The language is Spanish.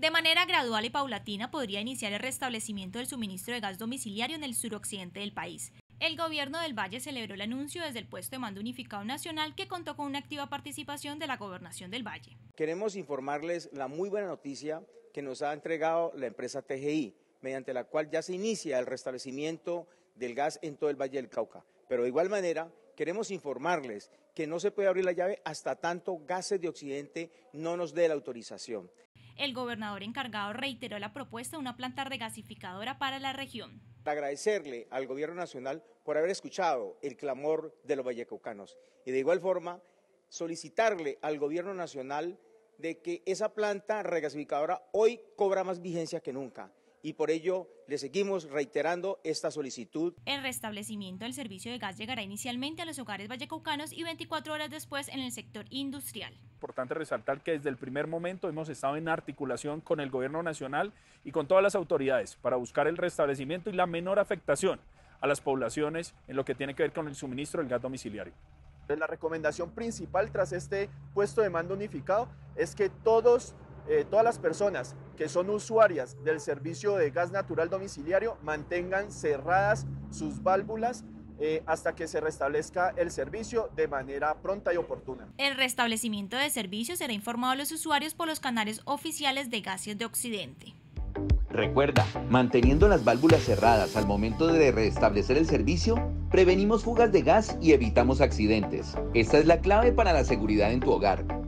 De manera gradual y paulatina podría iniciar el restablecimiento del suministro de gas domiciliario en el suroccidente del país. El gobierno del Valle celebró el anuncio desde el puesto de mando unificado nacional que contó con una activa participación de la gobernación del Valle. Queremos informarles la muy buena noticia que nos ha entregado la empresa TGI, mediante la cual ya se inicia el restablecimiento del gas en todo el Valle del Cauca. Pero de igual manera, queremos informarles que no se puede abrir la llave hasta tanto gases de Occidente no nos dé la autorización. El gobernador encargado reiteró la propuesta de una planta regasificadora para la región. Agradecerle al Gobierno Nacional por haber escuchado el clamor de los vallecaucanos y de igual forma solicitarle al Gobierno Nacional de que esa planta regasificadora hoy cobra más vigencia que nunca y por ello le seguimos reiterando esta solicitud. El restablecimiento del servicio de gas llegará inicialmente a los hogares vallecaucanos y 24 horas después en el sector industrial. Importante resaltar que desde el primer momento hemos estado en articulación con el gobierno nacional y con todas las autoridades para buscar el restablecimiento y la menor afectación a las poblaciones en lo que tiene que ver con el suministro del gas domiciliario. La recomendación principal tras este puesto de mando unificado es que todos eh, todas las personas que son usuarias del servicio de gas natural domiciliario mantengan cerradas sus válvulas eh, hasta que se restablezca el servicio de manera pronta y oportuna. El restablecimiento de servicio será informado a los usuarios por los canales oficiales de gases de Occidente. Recuerda, manteniendo las válvulas cerradas al momento de restablecer el servicio, prevenimos fugas de gas y evitamos accidentes. Esta es la clave para la seguridad en tu hogar.